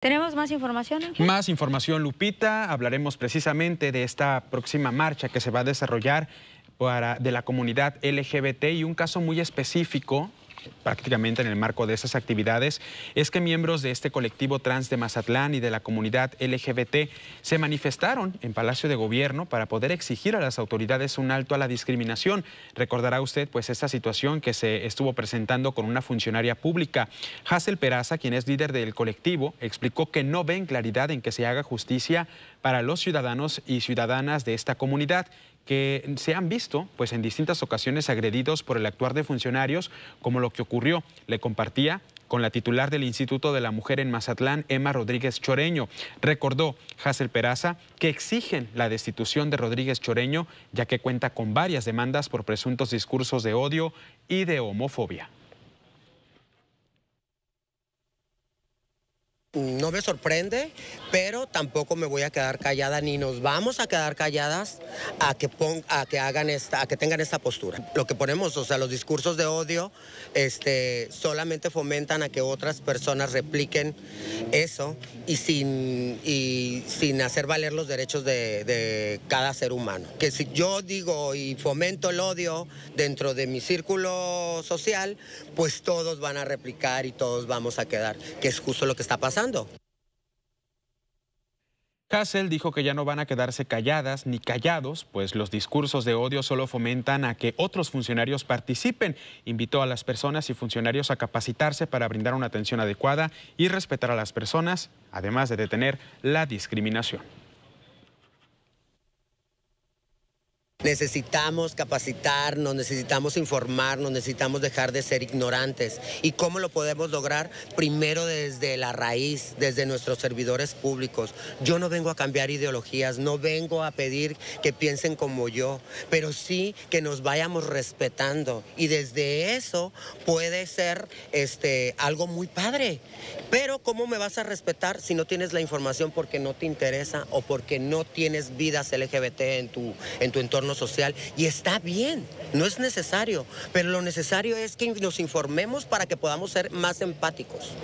¿Tenemos más información? Más información, Lupita. Hablaremos precisamente de esta próxima marcha que se va a desarrollar para, de la comunidad LGBT y un caso muy específico prácticamente en el marco de esas actividades, es que miembros de este colectivo trans de Mazatlán y de la comunidad LGBT se manifestaron en Palacio de Gobierno para poder exigir a las autoridades un alto a la discriminación. Recordará usted pues esta situación que se estuvo presentando con una funcionaria pública. Hazel Peraza, quien es líder del colectivo, explicó que no ven claridad en que se haga justicia para los ciudadanos y ciudadanas de esta comunidad que se han visto pues, en distintas ocasiones agredidos por el actuar de funcionarios, como lo que ocurrió, le compartía con la titular del Instituto de la Mujer en Mazatlán, Emma Rodríguez Choreño. Recordó Hazel Peraza que exigen la destitución de Rodríguez Choreño, ya que cuenta con varias demandas por presuntos discursos de odio y de homofobia. me sorprende, pero tampoco me voy a quedar callada ni nos vamos a quedar calladas a que, a que, hagan esta, que tengan esta postura. Lo que ponemos, o sea, los discursos de odio este, solamente fomentan a que otras personas repliquen eso y sin, sin hacer valer los derechos de, de cada ser humano. Que si yo digo y fomento el odio dentro de mi círculo social, pues todos van a replicar y todos vamos a quedar, que es justo lo que está pasando. Hassel dijo que ya no van a quedarse calladas ni callados, pues los discursos de odio solo fomentan a que otros funcionarios participen. Invitó a las personas y funcionarios a capacitarse para brindar una atención adecuada y respetar a las personas, además de detener la discriminación. Necesitamos capacitarnos, necesitamos informarnos, necesitamos dejar de ser ignorantes. ¿Y cómo lo podemos lograr? Primero desde la raíz, desde nuestros servidores públicos. Yo no vengo a cambiar ideologías, no vengo a pedir que piensen como yo, pero sí que nos vayamos respetando. Y desde eso puede ser este, algo muy padre. Pero ¿cómo me vas a respetar si no tienes la información porque no te interesa o porque no tienes vidas LGBT en tu, en tu entorno? social y está bien, no es necesario, pero lo necesario es que nos informemos para que podamos ser más empáticos.